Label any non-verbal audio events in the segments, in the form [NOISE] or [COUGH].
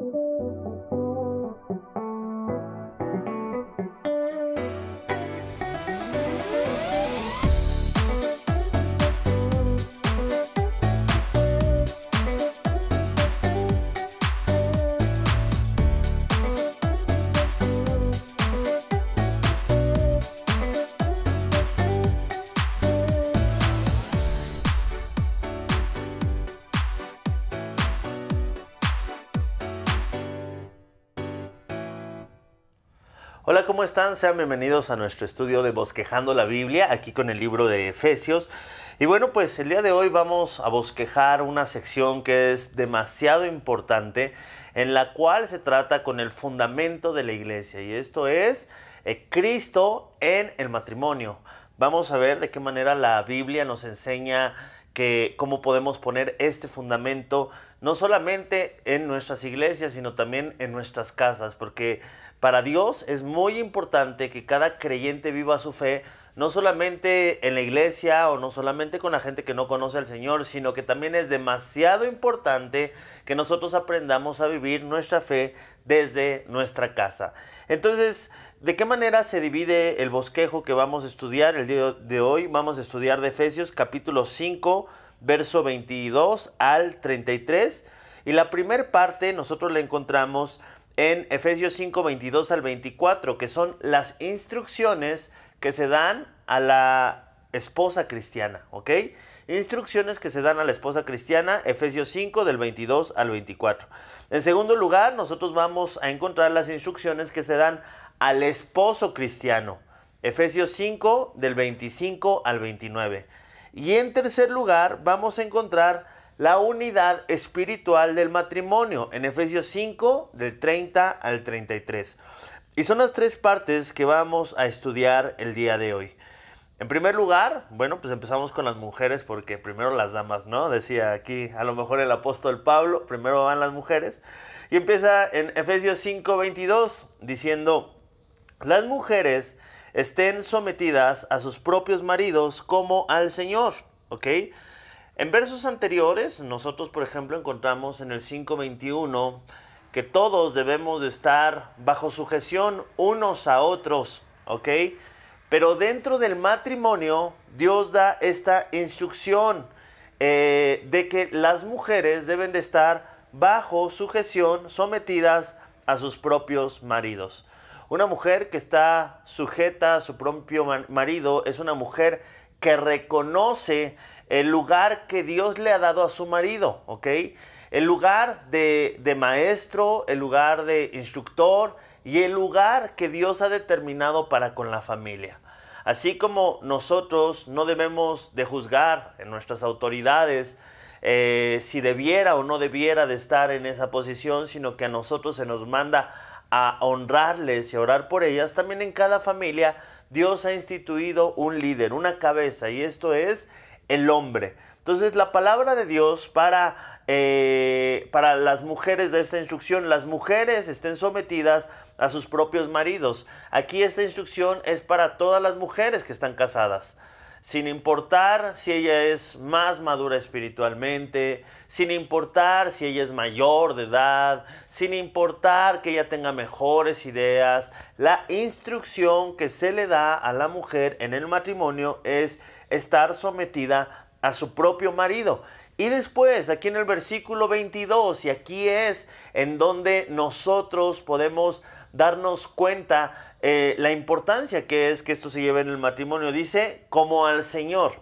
Thank you. están? Sean bienvenidos a nuestro estudio de Bosquejando la Biblia, aquí con el libro de Efesios. Y bueno, pues el día de hoy vamos a bosquejar una sección que es demasiado importante, en la cual se trata con el fundamento de la iglesia, y esto es eh, Cristo en el matrimonio. Vamos a ver de qué manera la Biblia nos enseña que cómo podemos poner este fundamento no solamente en nuestras iglesias, sino también en nuestras casas, porque para Dios es muy importante que cada creyente viva su fe no solamente en la iglesia o no solamente con la gente que no conoce al Señor, sino que también es demasiado importante que nosotros aprendamos a vivir nuestra fe desde nuestra casa. Entonces, ¿de qué manera se divide el bosquejo que vamos a estudiar el día de hoy? Vamos a estudiar de Efesios capítulo 5, verso 22 al 33. Y la primera parte nosotros la encontramos en Efesios 5, 22 al 24, que son las instrucciones que se dan a la esposa cristiana, ¿ok? Instrucciones que se dan a la esposa cristiana, Efesios 5 del 22 al 24. En segundo lugar, nosotros vamos a encontrar las instrucciones que se dan al esposo cristiano, Efesios 5 del 25 al 29. Y en tercer lugar, vamos a encontrar la unidad espiritual del matrimonio en Efesios 5 del 30 al 33. Y son las tres partes que vamos a estudiar el día de hoy. En primer lugar, bueno, pues empezamos con las mujeres porque primero las damas, ¿no? Decía aquí a lo mejor el apóstol Pablo, primero van las mujeres. Y empieza en Efesios 5, 22 diciendo, las mujeres estén sometidas a sus propios maridos como al Señor, ¿ok? En versos anteriores, nosotros por ejemplo encontramos en el 5.21 que todos debemos estar bajo sujeción unos a otros, ¿ok? Pero dentro del matrimonio, Dios da esta instrucción eh, de que las mujeres deben de estar bajo sujeción, sometidas a sus propios maridos. Una mujer que está sujeta a su propio marido es una mujer que reconoce el lugar que Dios le ha dado a su marido, ¿ok? El lugar de, maestro, el lugar de instructor y el lugar que Dios ha determinado para con la familia. Así como nosotros no debemos de juzgar en nuestras autoridades, eh, si debiera o no debiera de estar en esa posición, sino que a nosotros se nos manda a honrarles y a orar por ellas, también en cada familia Dios ha instituido un líder, una cabeza, y esto es el hombre. Entonces la palabra de Dios para, eh, para las mujeres de esta instrucción, las mujeres estén sometidas a sus propios maridos. Aquí esta instrucción es para todas las mujeres que están casadas sin importar si ella es más madura espiritualmente, sin importar si ella es mayor de edad, sin importar que ella tenga mejores ideas, la instrucción que se le da a la mujer en el matrimonio es estar sometida a su propio marido. Y después, aquí en el versículo 22, y aquí es en donde nosotros podemos darnos cuenta eh, la importancia que es que esto se lleve en el matrimonio, dice, como al Señor.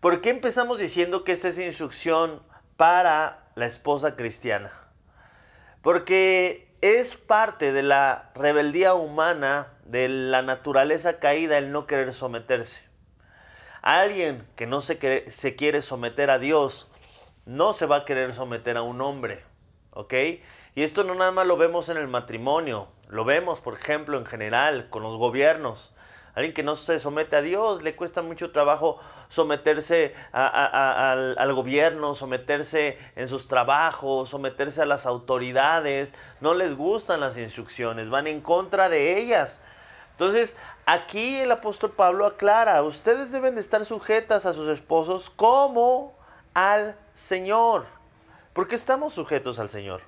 ¿Por qué empezamos diciendo que esta es instrucción para la esposa cristiana? Porque es parte de la rebeldía humana, de la naturaleza caída, el no querer someterse. Alguien que no se, quiere someter a Dios no se va a querer someter a un hombre, ¿ok? Y esto no nada más lo vemos en el matrimonio, lo vemos, por ejemplo, en general, con los gobiernos. Alguien que no se somete a Dios, le cuesta mucho trabajo someterse al, al, gobierno, someterse en sus trabajos, someterse a las autoridades. No les gustan las instrucciones, van en contra de ellas. Entonces, Aquí el apóstol Pablo aclara, ustedes deben de estar sujetas a sus esposos como al Señor. ¿Por qué estamos sujetos al Señor?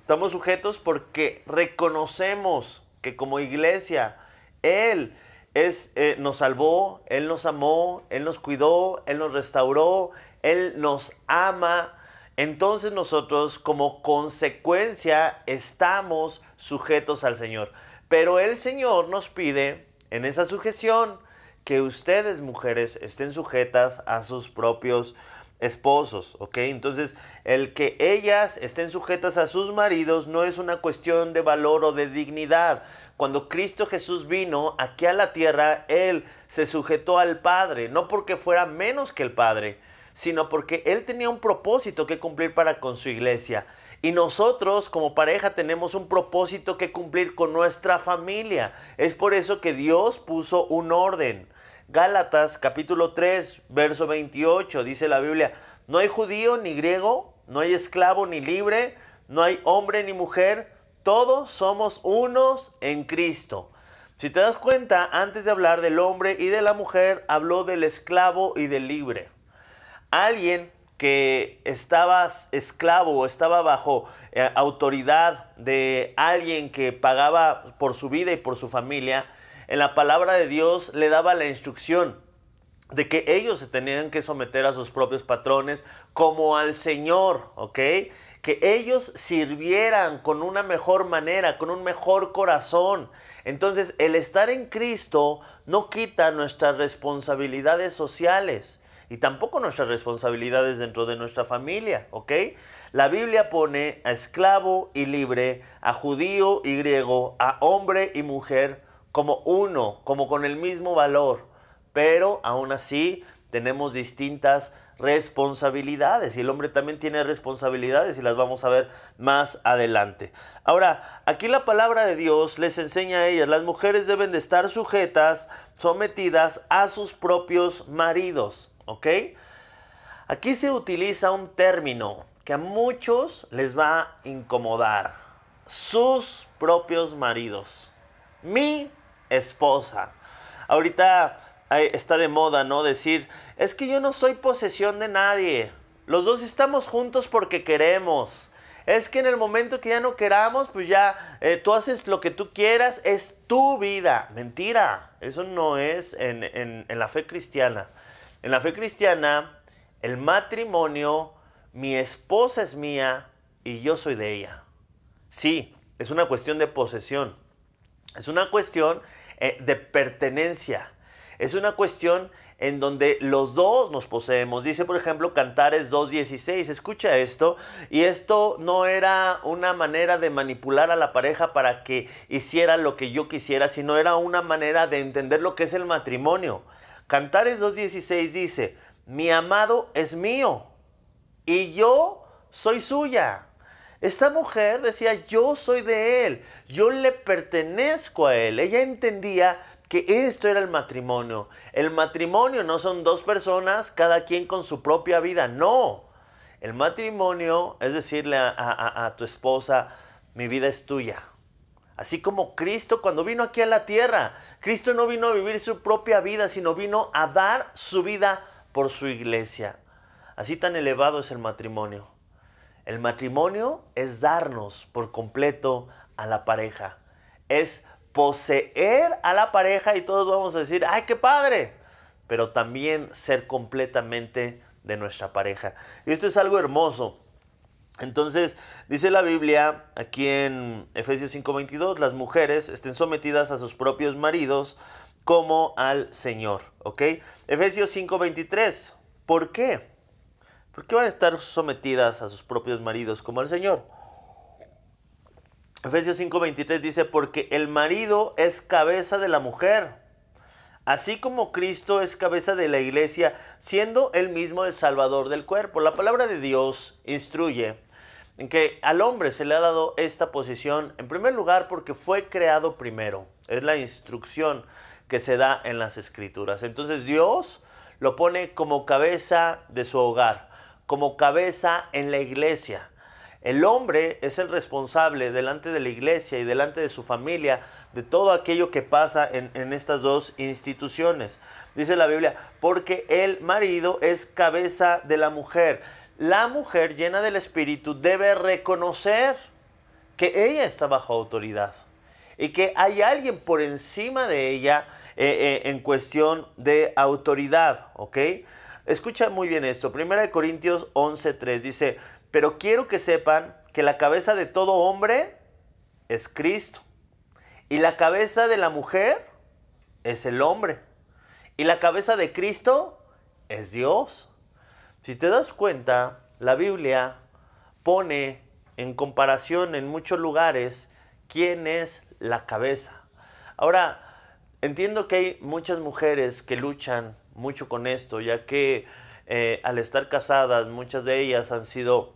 Estamos sujetos porque reconocemos que como iglesia, Él es, eh, nos salvó, Él nos amó, Él nos cuidó, Él nos restauró, Él nos ama. Entonces nosotros como consecuencia estamos sujetos al Señor. Pero el Señor nos pide en esa sujeción que ustedes mujeres estén sujetas a sus propios esposos, ¿ok? Entonces, el que ellas estén sujetas a sus maridos no es una cuestión de valor o de dignidad. Cuando Cristo Jesús vino aquí a la tierra, Él se sujetó al Padre, no porque fuera menos que el Padre, sino porque Él tenía un propósito que cumplir para con su iglesia. Y nosotros como pareja tenemos un propósito que cumplir con nuestra familia. Es por eso que Dios puso un orden. Gálatas capítulo 3, verso 28, dice la Biblia, no hay judío ni griego, no hay esclavo ni libre, no hay hombre ni mujer, todos somos unos en Cristo. Si te das cuenta, antes de hablar del hombre y de la mujer, habló del esclavo y del libre. Alguien que estabas esclavo, estaba bajo eh, autoridad de alguien que pagaba por su vida y por su familia, en la palabra de Dios le daba la instrucción de que ellos se tenían que someter a sus propios patrones como al Señor, ¿ok? Que ellos sirvieran con una mejor manera, con un mejor corazón. Entonces, el estar en Cristo no quita nuestras responsabilidades sociales y tampoco nuestras responsabilidades dentro de nuestra familia, ¿ok? La Biblia pone a esclavo y libre, a judío y griego, a hombre y mujer como uno, como con el mismo valor, pero aún así tenemos distintas responsabilidades y el hombre también tiene responsabilidades y las vamos a ver más adelante. Ahora, aquí la palabra de Dios les enseña a ellas, las mujeres deben de estar sujetas, sometidas a sus propios maridos. ¿Ok? Aquí se utiliza un término que a muchos les va a incomodar. Sus propios maridos. Mi esposa. Ahorita está de moda, ¿no? Decir, es que yo no soy posesión de nadie. Los dos estamos juntos porque queremos. Es que en el momento que ya no queramos, pues ya eh, tú haces lo que tú quieras, es tu vida. Mentira, eso no es en la fe cristiana. En la fe cristiana, el matrimonio, mi esposa es mía y yo soy de ella. Sí, es una cuestión de posesión. Es una cuestión eh, de pertenencia. Es una cuestión en donde los dos nos poseemos. Dice, por ejemplo, Cantares 2.16. Escucha esto. Y esto no era una manera de manipular a la pareja para que hiciera lo que yo quisiera, sino era una manera de entender lo que es el matrimonio. Cantares 2.16 dice, mi amado es mío y yo soy suya. Esta mujer decía, yo soy de él, yo le pertenezco a él. Ella entendía que esto era el matrimonio. El matrimonio no son dos personas, cada quien con su propia vida, no. El matrimonio es decirle a, a tu esposa, mi vida es tuya, Así como Cristo cuando vino aquí a la tierra, Cristo no vino a vivir su propia vida, sino vino a dar su vida por su iglesia. Así tan elevado es el matrimonio. El matrimonio es darnos por completo a la pareja. Es poseer a la pareja y todos vamos a decir, ¡ay, qué padre! Pero también ser completamente de nuestra pareja. Y esto es algo hermoso. Entonces, dice la Biblia aquí en Efesios 5:22, las mujeres estén sometidas a sus propios maridos como al Señor, ¿ok? Efesios 5:23, ¿por qué? ¿Por qué van a estar sometidas a sus propios maridos como al Señor? Efesios 5:23 dice, porque el marido es cabeza de la mujer, así como Cristo es cabeza de la iglesia, siendo él mismo el salvador del cuerpo. La palabra de Dios instruye en que al hombre se le ha dado esta posición, en primer lugar, porque fue creado primero. Es la instrucción que se da en las escrituras. Entonces Dios lo pone como cabeza de su hogar, como cabeza en la iglesia. El hombre es el responsable delante de la iglesia y delante de su familia de todo aquello que pasa en, estas dos instituciones. Dice la Biblia, porque el marido es cabeza de la mujer la mujer llena del Espíritu debe reconocer que ella está bajo autoridad y que hay alguien por encima de ella eh, eh, en cuestión de autoridad, ¿ok? Escucha muy bien esto, de Corintios 11.3 dice, pero quiero que sepan que la cabeza de todo hombre es Cristo y la cabeza de la mujer es el hombre y la cabeza de Cristo es Dios. Si te das cuenta, la Biblia pone en comparación en muchos lugares quién es la cabeza. Ahora, entiendo que hay muchas mujeres que luchan mucho con esto, ya que eh, al estar casadas, muchas de ellas han sido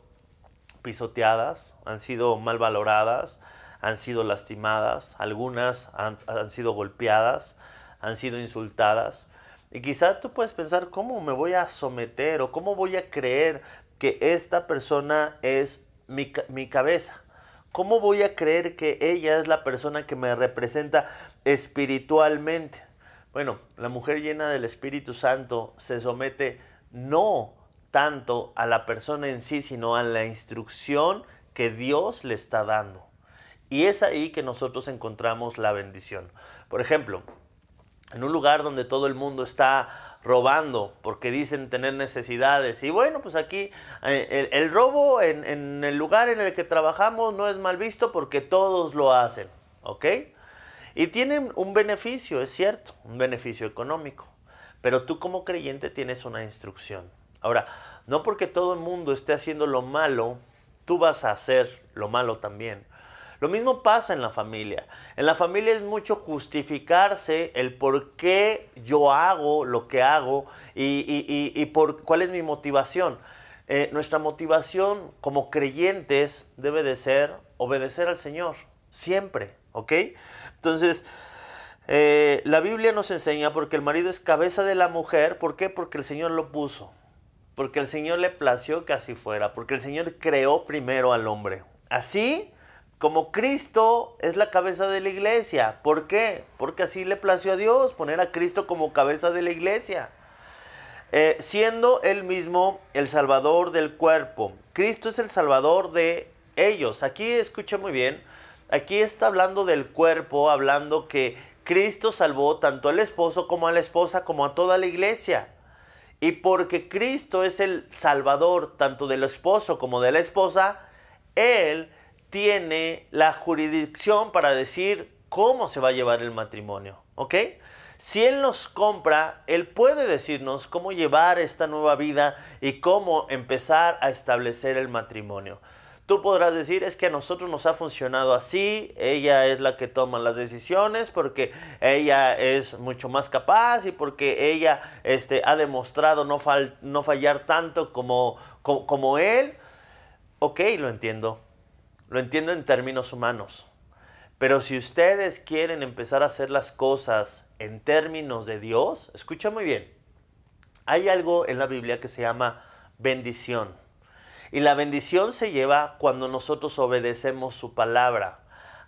pisoteadas, han sido mal valoradas, han sido lastimadas, algunas han sido golpeadas, han sido insultadas. Y quizás tú puedes pensar, ¿cómo me voy a someter o cómo voy a creer que esta persona es mi, mi cabeza? ¿Cómo voy a creer que ella es la persona que me representa espiritualmente? Bueno, la mujer llena del Espíritu Santo se somete no tanto a la persona en sí, sino a la instrucción que Dios le está dando. Y es ahí que nosotros encontramos la bendición. Por ejemplo, en un lugar donde todo el mundo está robando porque dicen tener necesidades. Y bueno, pues aquí eh, el, robo en, en, el lugar en el que trabajamos no es mal visto porque todos lo hacen, ¿ok? Y tienen un beneficio, es cierto, un beneficio económico. Pero tú como creyente tienes una instrucción. Ahora, no porque todo el mundo esté haciendo lo malo, tú vas a hacer lo malo también. Lo mismo pasa en la familia. En la familia es mucho justificarse el por qué yo hago lo que hago y, por cuál es mi motivación. Eh, nuestra motivación como creyentes debe de ser obedecer al Señor, siempre, ¿ok? Entonces, eh, la Biblia nos enseña porque el marido es cabeza de la mujer, ¿por qué? Porque el Señor lo puso, porque el Señor le plació que así fuera, porque el Señor creó primero al hombre. Así como Cristo es la cabeza de la iglesia. ¿Por qué? Porque así le plació a Dios poner a Cristo como cabeza de la iglesia. Eh, siendo él mismo el salvador del cuerpo. Cristo es el salvador de ellos. Aquí escucha muy bien. Aquí está hablando del cuerpo, hablando que Cristo salvó tanto al esposo como a la esposa como a toda la iglesia. Y porque Cristo es el salvador tanto del esposo como de la esposa, Él tiene la jurisdicción para decir cómo se va a llevar el matrimonio, ¿ok? Si Él nos compra, Él puede decirnos cómo llevar esta nueva vida y cómo empezar a establecer el matrimonio. Tú podrás decir, es que a nosotros nos ha funcionado así, ella es la que toma las decisiones porque ella es mucho más capaz y porque ella este, ha demostrado no, fallar tanto como, como él. Ok, lo entiendo. Lo entiendo en términos humanos. Pero si ustedes quieren empezar a hacer las cosas en términos de Dios, escucha muy bien. Hay algo en la Biblia que se llama bendición. Y la bendición se lleva cuando nosotros obedecemos su palabra.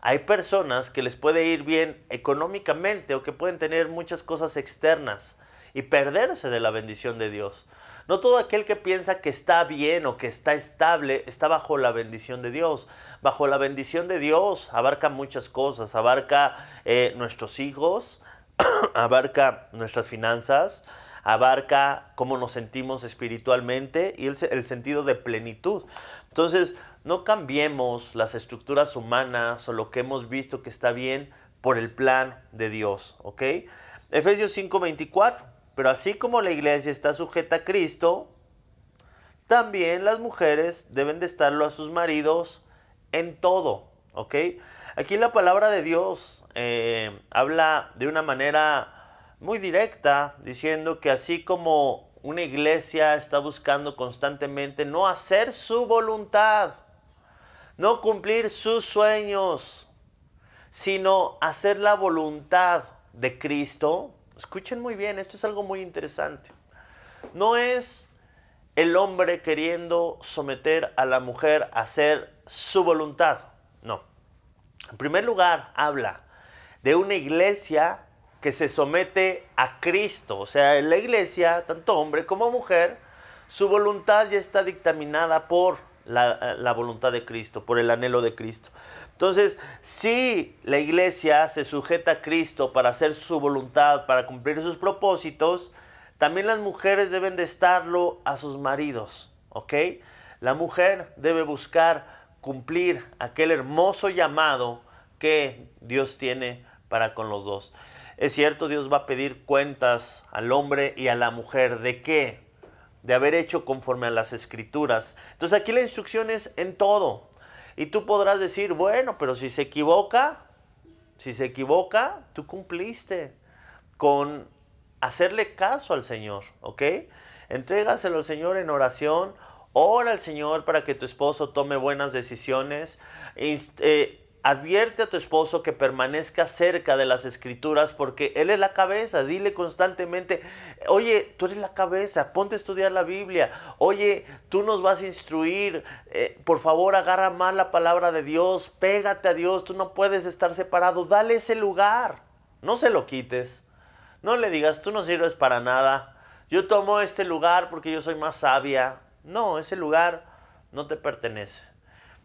Hay personas que les puede ir bien económicamente o que pueden tener muchas cosas externas y perderse de la bendición de Dios. No todo aquel que piensa que está bien o que está estable está bajo la bendición de Dios. Bajo la bendición de Dios abarca muchas cosas, abarca eh, nuestros hijos, [CLEARS THROAT] abarca nuestras finanzas, abarca cómo nos sentimos espiritualmente y el, el, sentido de plenitud. Entonces, no cambiemos las estructuras humanas o lo que hemos visto que está bien por el plan de Dios, ¿ok? Efesios 5:24. Pero así como la iglesia está sujeta a Cristo, también las mujeres deben de estarlo a sus maridos en todo, ¿ok? Aquí la palabra de Dios eh, habla de una manera muy directa, diciendo que así como una iglesia está buscando constantemente no hacer su voluntad, no cumplir sus sueños, sino hacer la voluntad de Cristo, Escuchen muy bien, esto es algo muy interesante. No es el hombre queriendo someter a la mujer a hacer su voluntad. No. En primer lugar, habla de una iglesia que se somete a Cristo. O sea, en la iglesia, tanto hombre como mujer, su voluntad ya está dictaminada por la, voluntad de Cristo, por el anhelo de Cristo. Entonces, si la iglesia se sujeta a Cristo para hacer su voluntad, para cumplir sus propósitos, también las mujeres deben de estarlo a sus maridos, ¿ok? La mujer debe buscar cumplir aquel hermoso llamado que Dios tiene para con los dos. Es cierto, Dios va a pedir cuentas al hombre y a la mujer. ¿De qué? de haber hecho conforme a las escrituras. Entonces aquí la instrucción es en todo. Y tú podrás decir, bueno, pero si se equivoca, si se equivoca, tú cumpliste con hacerle caso al Señor, ¿ok? Entrégaselo al Señor en oración, ora al Señor para que tu esposo tome buenas decisiones, eh, Advierte a tu esposo que permanezca cerca de las escrituras porque él es la cabeza. Dile constantemente, oye, tú eres la cabeza, ponte a estudiar la Biblia. Oye, tú nos vas a instruir. Eh, por favor, agarra más la palabra de Dios. Pégate a Dios. Tú no puedes estar separado. Dale ese lugar. No se lo quites. No le digas, tú no sirves para nada. Yo tomo este lugar porque yo soy más sabia. No, ese lugar no te pertenece.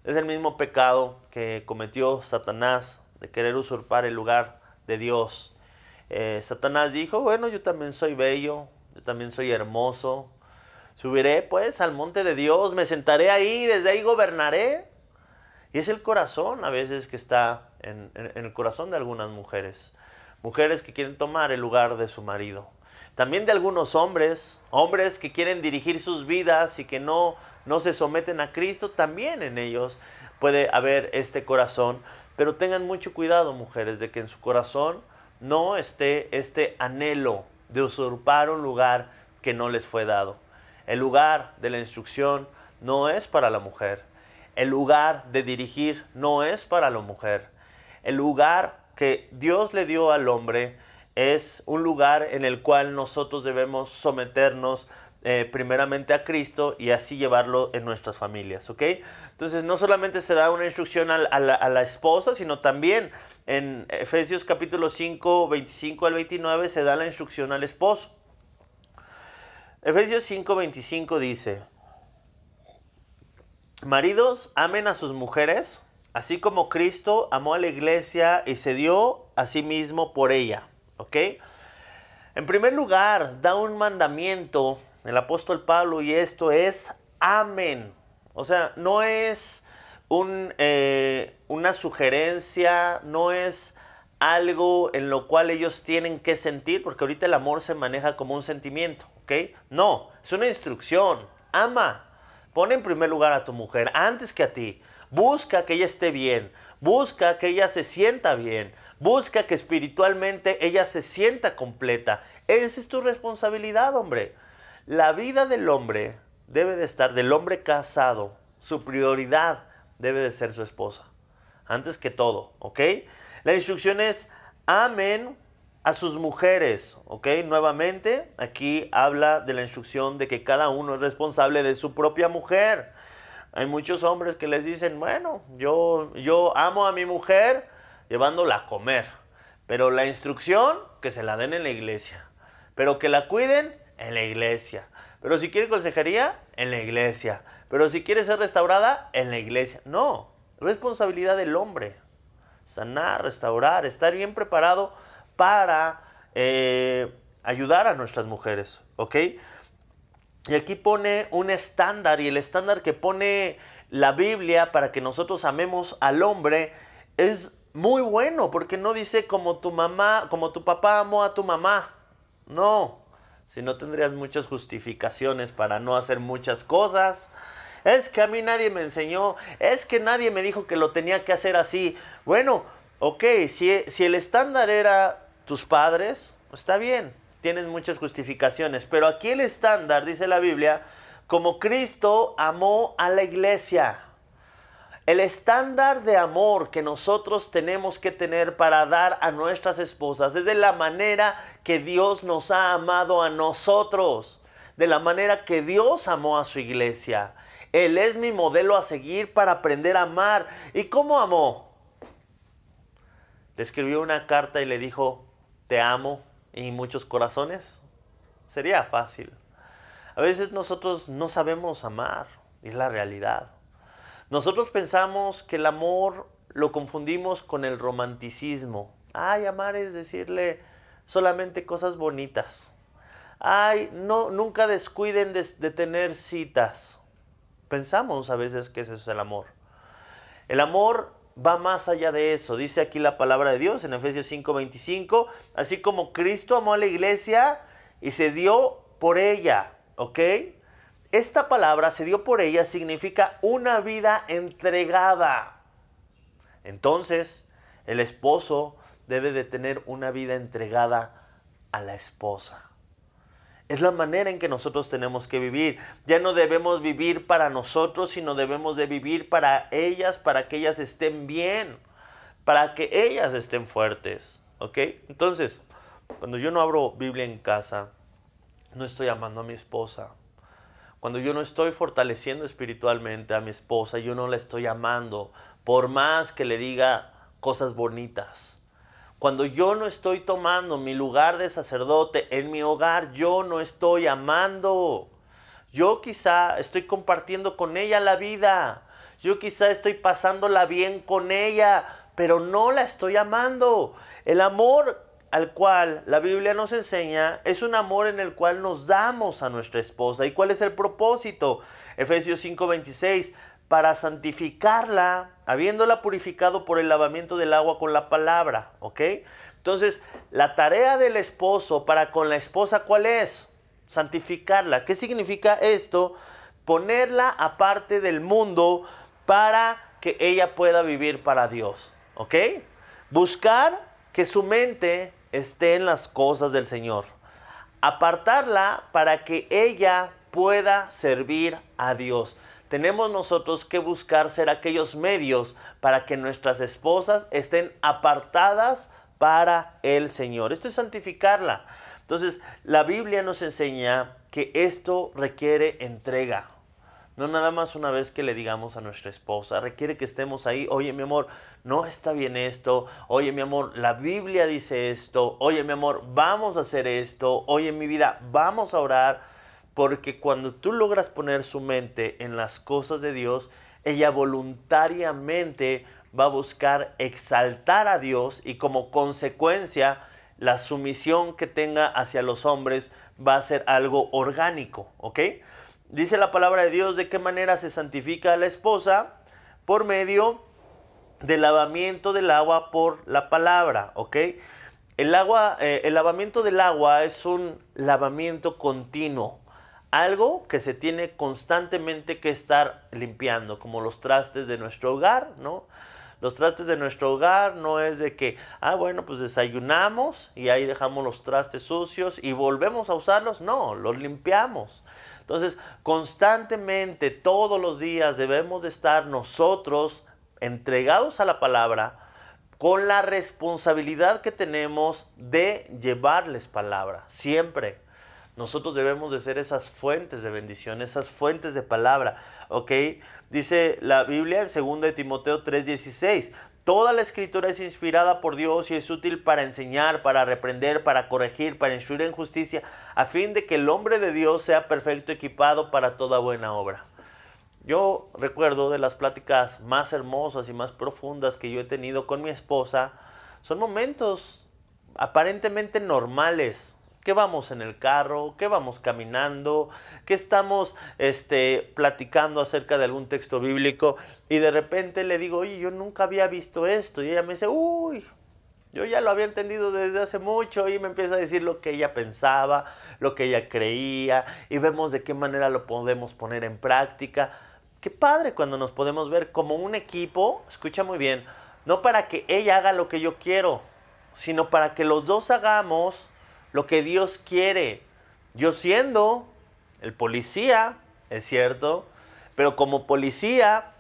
Es el mismo pecado que cometió Satanás de querer usurpar el lugar de Dios. Eh, Satanás dijo, bueno, yo también soy bello, yo también soy hermoso. Subiré pues al monte de Dios, me sentaré ahí, desde ahí gobernaré. Y es el corazón a veces que está en el corazón de algunas mujeres. Mujeres que quieren tomar el lugar de su marido también de algunos hombres, hombres que quieren dirigir sus vidas y que no, no se someten a Cristo, también en ellos puede haber este corazón. Pero tengan mucho cuidado, mujeres, de que en su corazón no esté este anhelo de usurpar un lugar que no les fue dado. El lugar de la instrucción no es para la mujer. El lugar de dirigir no es para la mujer. El lugar que Dios le dio al hombre es un lugar en el cual nosotros debemos someternos eh, primeramente a Cristo y así llevarlo en nuestras familias, ¿ok? Entonces no solamente se da una instrucción a, la, a la, esposa, sino también en Efesios capítulo 5, 25 al 29 se da la instrucción al esposo. Efesios 5, 25 dice, maridos amen a sus mujeres, así como Cristo amó a la iglesia y se dio a sí mismo por ella ¿Ok? En primer lugar, da un mandamiento el apóstol Pablo y esto es amén. O sea, no es un, eh, una sugerencia, no es algo en lo cual ellos tienen que sentir, porque ahorita el amor se maneja como un sentimiento, ¿ok? No, es una instrucción. Ama. pone en primer lugar a tu mujer antes que a ti. Busca que ella esté bien. Busca que ella se sienta bien. Busca que espiritualmente ella se sienta completa. Esa es tu responsabilidad, hombre. La vida del hombre debe de estar, del hombre casado, su prioridad debe de ser su esposa. Antes que todo, ¿ok? La instrucción es, amen a sus mujeres, ¿ok? Nuevamente, aquí habla de la instrucción de que cada uno es responsable de su propia mujer. Hay muchos hombres que les dicen, bueno, yo, yo amo a mi mujer, llevándola a comer. Pero la instrucción, que se la den en la iglesia. Pero que la cuiden en la iglesia. Pero si quiere consejería, en la iglesia. Pero si quiere ser restaurada, en la iglesia. No, responsabilidad del hombre. Sanar, restaurar, estar bien preparado para eh, ayudar a nuestras mujeres. ¿Ok? Y aquí pone un estándar y el estándar que pone la Biblia para que nosotros amemos al hombre es muy bueno, porque no dice como tu mamá, como tu papá amó a tu mamá. No, si no tendrías muchas justificaciones para no hacer muchas cosas. Es que a mí nadie me enseñó, es que nadie me dijo que lo tenía que hacer así. Bueno, ok, si, si el estándar era tus padres, está bien, tienes muchas justificaciones, pero aquí el estándar, dice la Biblia, como Cristo amó a la iglesia. El estándar de amor que nosotros tenemos que tener para dar a nuestras esposas es de la manera que Dios nos ha amado a nosotros, de la manera que Dios amó a su iglesia. Él es mi modelo a seguir para aprender a amar. ¿Y cómo amó? Le escribió una carta y le dijo, te amo y muchos corazones. Sería fácil. A veces nosotros no sabemos amar, es la realidad. Nosotros pensamos que el amor lo confundimos con el romanticismo. Ay, amar es decirle solamente cosas bonitas. Ay, no, nunca descuiden de, tener citas. Pensamos a veces que ese es el amor. El amor va más allá de eso. Dice aquí la palabra de Dios en Efesios 5:25, así como Cristo amó a la iglesia y se dio por ella, ¿ok? Esta palabra se dio por ella significa una vida entregada. Entonces, el esposo debe de tener una vida entregada a la esposa. Es la manera en que nosotros tenemos que vivir. Ya no debemos vivir para nosotros, sino debemos de vivir para ellas, para que ellas estén bien, para que ellas estén fuertes. ¿Ok? Entonces, cuando yo no abro Biblia en casa, no estoy amando a mi esposa, cuando yo no estoy fortaleciendo espiritualmente a mi esposa, yo no la estoy amando, por más que le diga cosas bonitas. Cuando yo no estoy tomando mi lugar de sacerdote en mi hogar, yo no estoy amando. Yo quizá estoy compartiendo con ella la vida. Yo quizá estoy pasándola bien con ella, pero no la estoy amando. El amor al cual la Biblia nos enseña es un amor en el cual nos damos a nuestra esposa. ¿Y cuál es el propósito? Efesios 5:26, para santificarla, habiéndola purificado por el lavamiento del agua con la palabra, ¿ok? Entonces, la tarea del esposo para con la esposa, ¿cuál es? Santificarla. ¿Qué significa esto? Ponerla aparte del mundo para que ella pueda vivir para Dios, ¿ok? Buscar que su mente esté en las cosas del Señor. Apartarla para que ella pueda servir a Dios. Tenemos nosotros que buscar ser aquellos medios para que nuestras esposas estén apartadas para el Señor. Esto es santificarla. Entonces, la Biblia nos enseña que esto requiere entrega. No nada más una vez que le digamos a nuestra esposa, requiere que estemos ahí, oye mi amor, no está bien esto, oye mi amor, la Biblia dice esto, oye mi amor, vamos a hacer esto, oye mi vida, vamos a orar, porque cuando tú logras poner su mente en las cosas de Dios, ella voluntariamente va a buscar exaltar a Dios y como consecuencia la sumisión que tenga hacia los hombres va a ser algo orgánico, ¿ok? Dice la palabra de Dios de qué manera se santifica a la esposa por medio del lavamiento del agua por la palabra, ¿ok? El, agua, eh, el lavamiento del agua es un lavamiento continuo, algo que se tiene constantemente que estar limpiando, como los trastes de nuestro hogar, ¿no? Los trastes de nuestro hogar no es de que, ah, bueno, pues desayunamos y ahí dejamos los trastes sucios y volvemos a usarlos. No, los limpiamos. Entonces, constantemente, todos los días debemos de estar nosotros entregados a la palabra con la responsabilidad que tenemos de llevarles palabra, siempre. Nosotros debemos de ser esas fuentes de bendición, esas fuentes de palabra, ¿ok? Dice la Biblia, en 2 de Timoteo 3:16, Toda la escritura es inspirada por Dios y es útil para enseñar, para reprender, para corregir, para instruir en justicia, a fin de que el hombre de Dios sea perfecto, equipado para toda buena obra. Yo recuerdo de las pláticas más hermosas y más profundas que yo he tenido con mi esposa, son momentos aparentemente normales, que vamos en el carro, que vamos caminando, que estamos este, platicando acerca de algún texto bíblico y de repente le digo, oye, yo nunca había visto esto y ella me dice, uy, yo ya lo había entendido desde hace mucho y me empieza a decir lo que ella pensaba, lo que ella creía y vemos de qué manera lo podemos poner en práctica. Qué padre cuando nos podemos ver como un equipo, escucha muy bien, no para que ella haga lo que yo quiero, sino para que los dos hagamos lo que Dios quiere. Yo siendo el policía, es cierto, pero como policía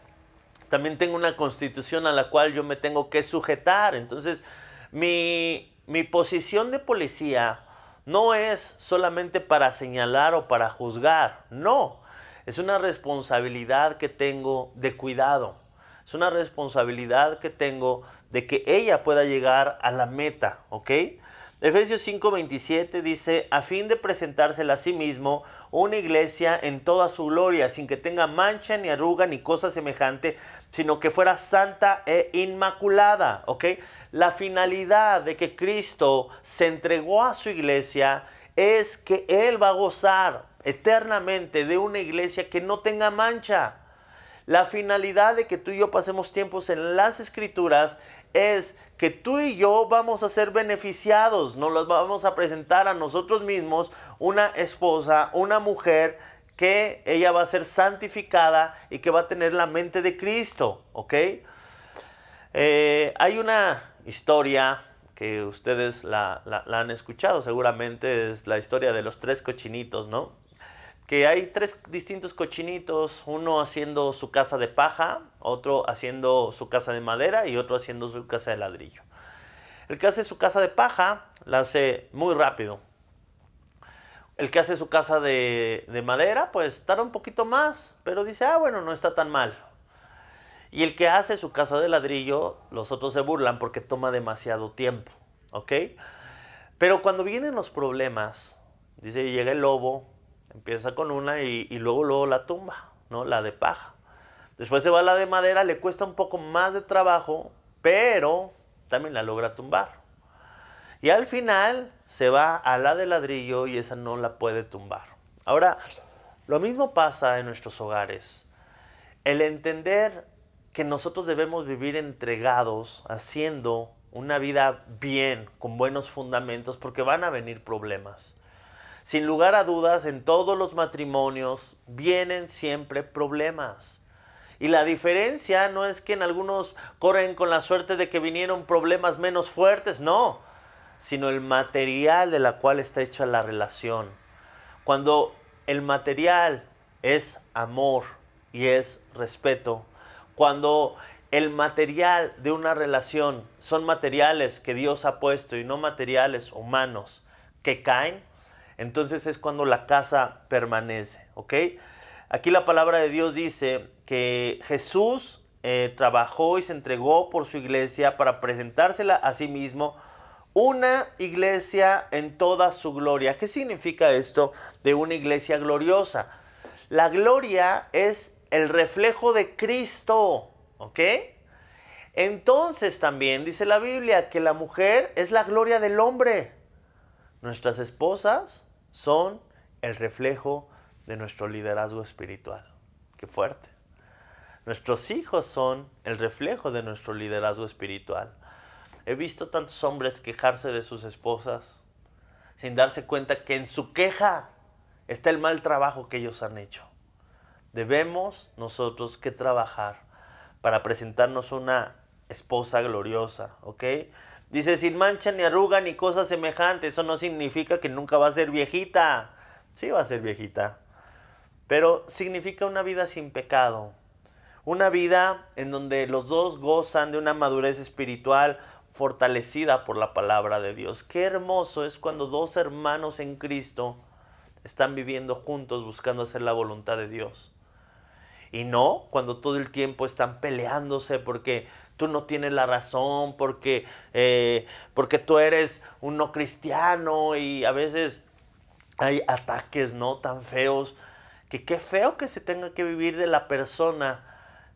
también tengo una constitución a la cual yo me tengo que sujetar. Entonces, mi, mi posición de policía no es solamente para señalar o para juzgar, no, es una responsabilidad que tengo de cuidado. Es una responsabilidad que tengo de que ella pueda llegar a la meta, ¿ok? Efesios 5:27 dice, a fin de presentársela a sí mismo una iglesia en toda su gloria, sin que tenga mancha ni arruga ni cosa semejante, sino que fuera santa e inmaculada, ¿ok? La finalidad de que Cristo se entregó a su iglesia es que Él va a gozar eternamente de una iglesia que no tenga mancha. La finalidad de que tú y yo pasemos tiempos en las escrituras es que tú y yo vamos a ser beneficiados, nos los vamos a presentar a nosotros mismos una esposa, una mujer que ella va a ser santificada y que va a tener la mente de Cristo, ¿ok? Eh, hay una historia que ustedes la han escuchado, seguramente es la historia de los tres cochinitos, ¿no? hay tres distintos cochinitos, uno haciendo su casa de paja, otro haciendo su casa de madera y otro haciendo su casa de ladrillo. El que hace su casa de paja la hace muy rápido. El que hace su casa de, madera, pues tarda un poquito más, pero dice, ah, bueno, no está tan mal. Y el que hace su casa de ladrillo, los otros se burlan porque toma demasiado tiempo, ¿ok? Pero cuando vienen los problemas, dice, llega el lobo, Empieza con una y, luego, luego la tumba, ¿no? La de paja. Después se va a la de madera, le cuesta un poco más de trabajo, pero también la logra tumbar. Y al final se va a la de ladrillo y esa no la puede tumbar. Ahora, lo mismo pasa en nuestros hogares. El entender que nosotros debemos vivir entregados, haciendo una vida bien, con buenos fundamentos, porque van a venir problemas. Sin lugar a dudas, en todos los matrimonios vienen siempre problemas. Y la diferencia no es que en algunos corren con la suerte de que vinieron problemas menos fuertes, no, sino el material de la cual está hecha la relación. Cuando el material es amor y es respeto, cuando el material de una relación son materiales que Dios ha puesto y no materiales humanos que caen, entonces es cuando la casa permanece, ¿ok? Aquí la palabra de Dios dice que Jesús eh, trabajó y se entregó por su iglesia para presentársela a sí mismo, una iglesia en toda su gloria. ¿Qué significa esto de una iglesia gloriosa? La gloria es el reflejo de Cristo, ¿ok? Entonces también dice la Biblia que la mujer es la gloria del hombre. Nuestras esposas son el reflejo de nuestro liderazgo espiritual. Qué fuerte. Nuestros hijos son el reflejo de nuestro liderazgo espiritual. He visto tantos hombres quejarse de sus esposas sin darse cuenta que en su queja está el mal trabajo que ellos han hecho. Debemos nosotros que trabajar para presentarnos una esposa gloriosa, ¿ok? Dice, sin mancha ni arruga ni cosa semejante. Eso no significa que nunca va a ser viejita. Sí va a ser viejita. Pero significa una vida sin pecado. Una vida en donde los dos gozan de una madurez espiritual fortalecida por la palabra de Dios. Qué hermoso es cuando dos hermanos en Cristo están viviendo juntos buscando hacer la voluntad de Dios. Y no cuando todo el tiempo están peleándose porque tú no tienes la razón, porque, eh, porque tú eres un no cristiano y a veces hay ataques, ¿no? Tan feos, que qué feo que se tenga que vivir de la persona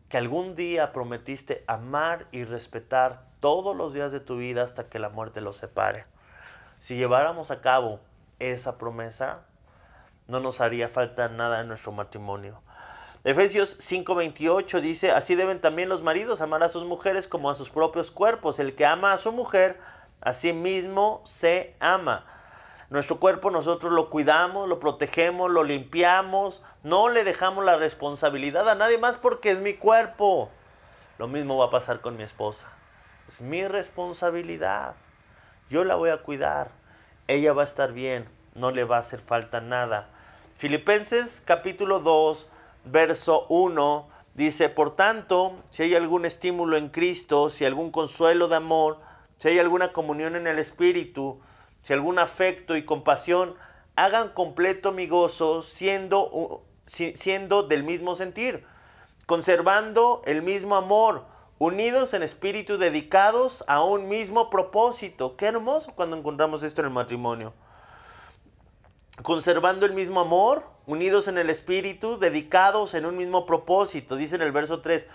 que algún día prometiste amar y respetar todos los días de tu vida hasta que la muerte los separe. Si lleváramos a cabo esa promesa, no nos haría falta nada en nuestro matrimonio. Efesios 5:28 dice, así deben también los maridos amar a sus mujeres como a sus propios cuerpos. El que ama a su mujer, a sí mismo se ama. Nuestro cuerpo nosotros lo cuidamos, lo protegemos, lo limpiamos, no le dejamos la responsabilidad a nadie más porque es mi cuerpo. Lo mismo va a pasar con mi esposa. Es mi responsabilidad. Yo la voy a cuidar. Ella va a estar bien, no le va a hacer falta nada. Filipenses capítulo 2 verso 1, dice, por tanto, si hay algún estímulo en Cristo, si algún consuelo de amor, si hay alguna comunión en el Espíritu, si algún afecto y compasión, hagan completo mi gozo siendo, siendo del mismo sentir, conservando el mismo amor, unidos en espíritu, dedicados a un mismo propósito. Qué hermoso cuando encontramos esto en el matrimonio. Conservando el mismo amor, unidos en el Espíritu, dedicados en un mismo propósito. Dice en el verso 3,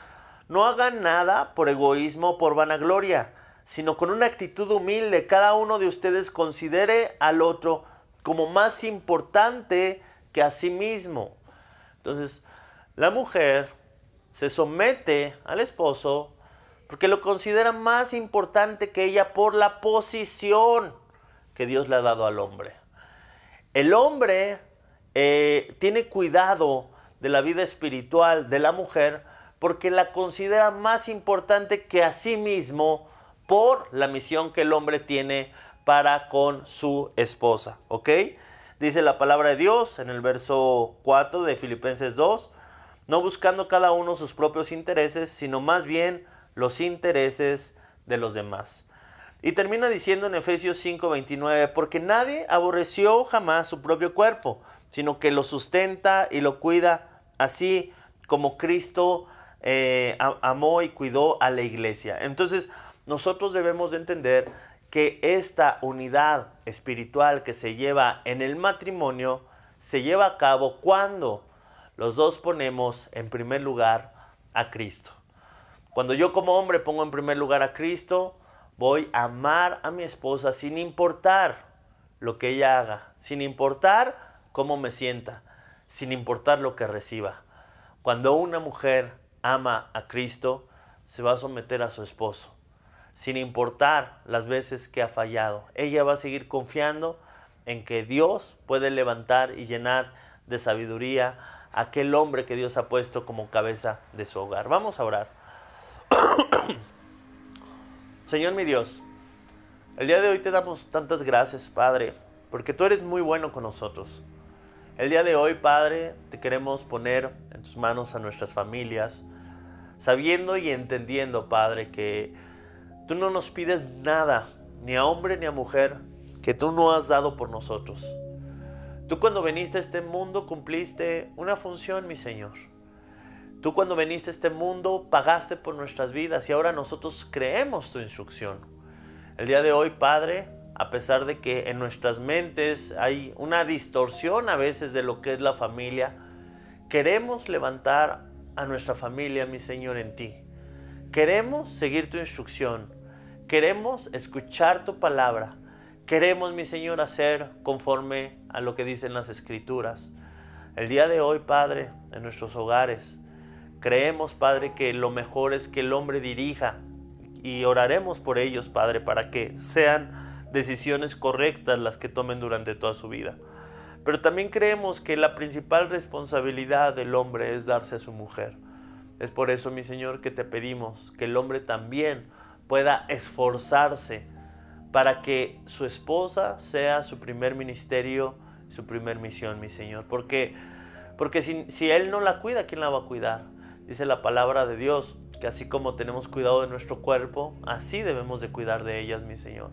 no hagan nada por egoísmo o por vanagloria, sino con una actitud humilde cada uno de ustedes considere al otro como más importante que a sí mismo. Entonces, la mujer se somete al esposo porque lo considera más importante que ella por la posición que Dios le ha dado al hombre. El hombre eh, tiene cuidado de la vida espiritual de la mujer porque la considera más importante que a sí mismo por la misión que el hombre tiene para con su esposa. ¿Ok? Dice la palabra de Dios en el verso 4 de Filipenses 2, no buscando cada uno sus propios intereses, sino más bien los intereses de los demás. Y termina diciendo en Efesios 5:29, porque nadie aborreció jamás su propio cuerpo, sino que lo sustenta y lo cuida, así como Cristo eh, amó y cuidó a la iglesia. Entonces, nosotros debemos de entender que esta unidad espiritual que se lleva en el matrimonio se lleva a cabo cuando los dos ponemos en primer lugar a Cristo. Cuando yo como hombre pongo en primer lugar a Cristo, voy a amar a mi esposa sin importar lo que ella haga, sin importar cómo me sienta, sin importar lo que reciba. Cuando una mujer ama a Cristo, se va a someter a su esposo, sin importar las veces que ha fallado. Ella va a seguir confiando en que Dios puede levantar y llenar de sabiduría a aquel hombre que Dios ha puesto como cabeza de su hogar. Vamos a orar. [COUGHS] Señor mi Dios, el día de hoy te damos tantas gracias, Padre, porque tú eres muy bueno con nosotros. El día de hoy, Padre, te queremos poner en tus manos a nuestras familias, sabiendo y entendiendo, Padre, que tú no nos pides nada, ni a hombre ni a mujer, que tú no has dado por nosotros. Tú cuando viniste a este mundo cumpliste una función, mi Señor. Tú cuando veniste a este mundo pagaste por nuestras vidas y ahora nosotros creemos tu instrucción. El día de hoy, Padre, a pesar de que en nuestras mentes hay una distorsión a veces de lo que es la familia, queremos levantar a nuestra familia, mi Señor, en ti. Queremos seguir tu instrucción. Queremos escuchar tu palabra. Queremos, mi Señor, hacer conforme a lo que dicen las escrituras. El día de hoy, Padre, en nuestros hogares, creemos, Padre, que lo mejor es que el hombre dirija y oraremos por ellos, Padre, para que sean decisiones correctas las que tomen durante toda su vida. Pero también creemos que la principal responsabilidad del hombre es darse a su mujer. Es por eso, mi Señor, que te pedimos que el hombre también pueda esforzarse para que su esposa sea su primer ministerio, su primer misión, mi Señor. Porque, porque si, si Él no la cuida, ¿quién la va a cuidar? Dice la palabra de Dios, que así como tenemos cuidado de nuestro cuerpo, así debemos de cuidar de ellas, mi Señor.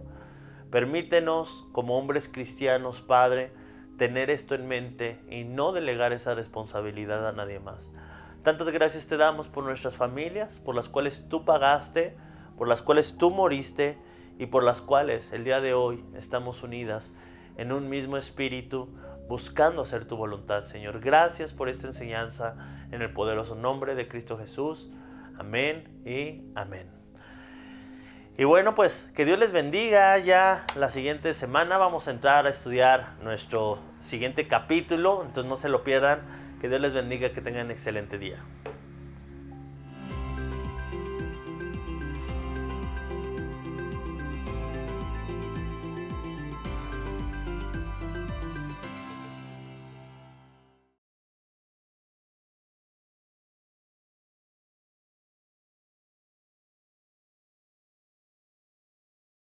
Permítenos, como hombres cristianos, Padre, tener esto en mente y no delegar esa responsabilidad a nadie más. Tantas gracias te damos por nuestras familias, por las cuales tú pagaste, por las cuales tú moriste y por las cuales el día de hoy estamos unidas en un mismo espíritu, buscando hacer tu voluntad, Señor. Gracias por esta enseñanza en el poderoso nombre de Cristo Jesús. Amén y amén. Y bueno, pues que Dios les bendiga. Ya la siguiente semana vamos a entrar a estudiar nuestro siguiente capítulo. Entonces no se lo pierdan. Que Dios les bendiga, que tengan un excelente día.